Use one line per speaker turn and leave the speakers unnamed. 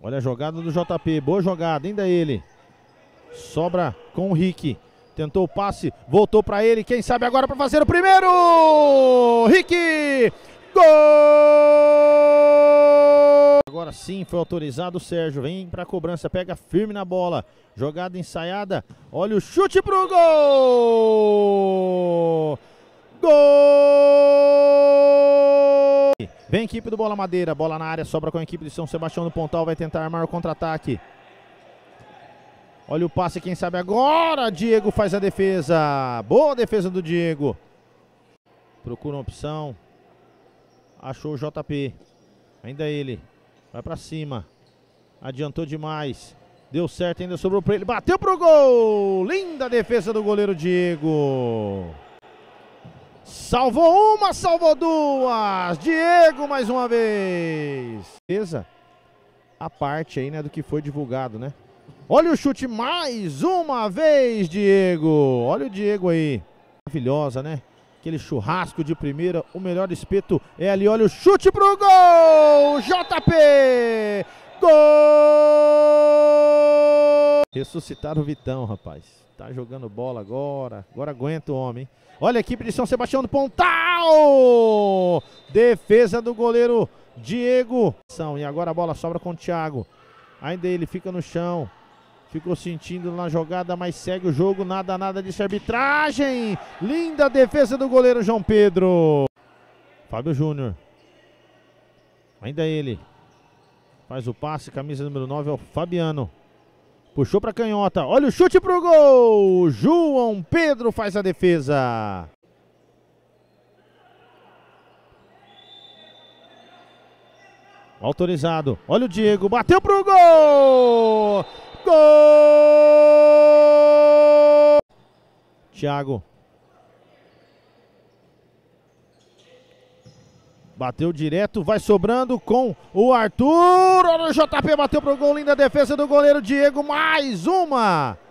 Olha a jogada do JP. Boa jogada, ainda ele. Sobra com o Rick. Tentou o passe, voltou para ele. Quem sabe agora para fazer o primeiro! Rick! Gol! Agora sim foi autorizado o Sérgio. Vem para a cobrança, pega firme na bola. Jogada ensaiada. Olha o chute pro gol! Vem equipe do Bola Madeira, bola na área, sobra com a equipe de São Sebastião do Pontal, vai tentar armar o contra-ataque. Olha o passe, quem sabe agora, Diego faz a defesa. Boa defesa do Diego. Procura uma opção. Achou o JP. Ainda ele. Vai para cima. Adiantou demais. Deu certo, ainda sobrou pra ele. Bateu pro gol! Linda defesa do goleiro Diego. Salvou uma, salvou duas. Diego mais uma vez. Beleza? A parte aí, né, do que foi divulgado, né? Olha o chute mais uma vez, Diego. Olha o Diego aí. Maravilhosa, né? Aquele churrasco de primeira, o melhor espeto é ali. Olha o chute pro gol! JP! Gol! Ressuscitaram o Vitão, rapaz. Tá jogando bola agora. Agora aguenta o homem. Olha a equipe de São Sebastião do Pontal! Defesa do goleiro Diego. E agora a bola sobra com o Thiago. Ainda ele fica no chão. Ficou sentindo na jogada, mas segue o jogo. Nada, nada de arbitragem. Linda defesa do goleiro João Pedro. Fábio Júnior. Ainda ele. Faz o passe. Camisa número 9 é o Fabiano. Puxou para canhota. Olha o chute pro gol. João Pedro faz a defesa. Autorizado. Olha o Diego. Bateu pro gol. Gol! Thiago. Bateu direto, vai sobrando com o Arthur. Olha o JP, bateu pro gol, linda defesa do goleiro Diego. Mais uma!